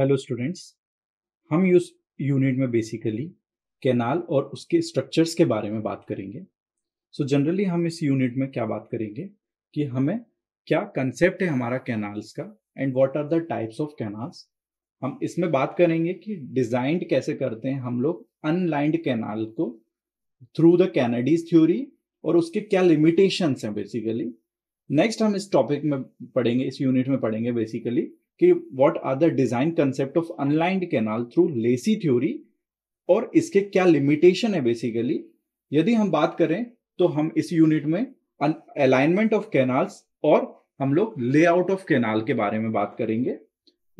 hello students हम इस unit में बेसिकली कैनाल और उसके स्ट्रक्चर्स के बारे में बात करेंगे सो so जनरली हम इस यूनिट में क्या बात करेंगे कि हमें क्या कंसेप्ट है हमारा कैनाल्स का and what are the types of canals हम इसमें बात करेंगे कि डिजाइंड कैसे करते हैं हम लोग अनलाइंड कैनाल को थ्रू द कैनेडीज थ्योरी और उसके क्या लिमिटेशंस हैं बेसिकली नेक्स्ट हम इस टॉपिक में पढ़ेंगे इस यूनिट में पढ़ेंगे बेसिकली कि what are the design concept of unlined canal through Lacey theory और इसके क्या लिमिटेशन है बेसिकली यदि हम बात करें तो हम इस यूनिट में अलाइनमेंट ऑफ कैनाल्स और हम लोग लेआउट ऑफ कैनाल के बारे में बात करेंगे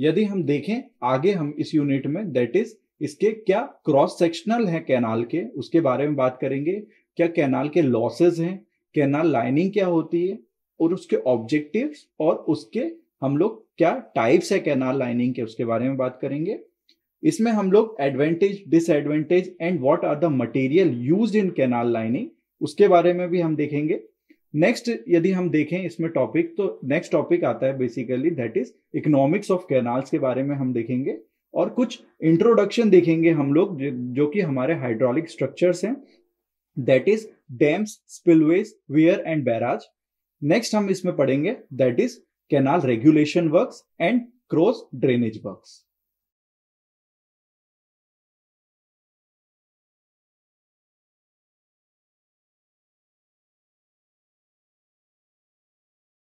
यदि हम देखें आगे हम इस यूनिट में दैट इज इसके क्या क्रॉस सेक्शनल है कैनाल के उसके बारे में बात करेंगे क्या कैनाल के लॉसेज हैं कैनाल लाइनिंग क्या होती है और उसके ऑब्जेक्टिव्स और उसके हम लोग क्या टाइप्स है कैनाल लाइनिंग के उसके बारे में बात करेंगे इसमें हम लोग advantage disadvantage and what are the material used in canal lining उसके बारे में भी हम देखेंगे नेक्स्ट यदि हम देखें इसमें टॉपिक तो नेक्स्ट टॉपिक आता है basically that is economics of canals के बारे में हम देखेंगे और कुछ इंट्रोडक्शन देखेंगे हम लोग जो कि हमारे हाइड्रोलिक स्ट्रक्चर्स हैं that is dams spillways weir and barrage next हम इसमें पढ़ेंगे that is canal regulation works and cross drainage works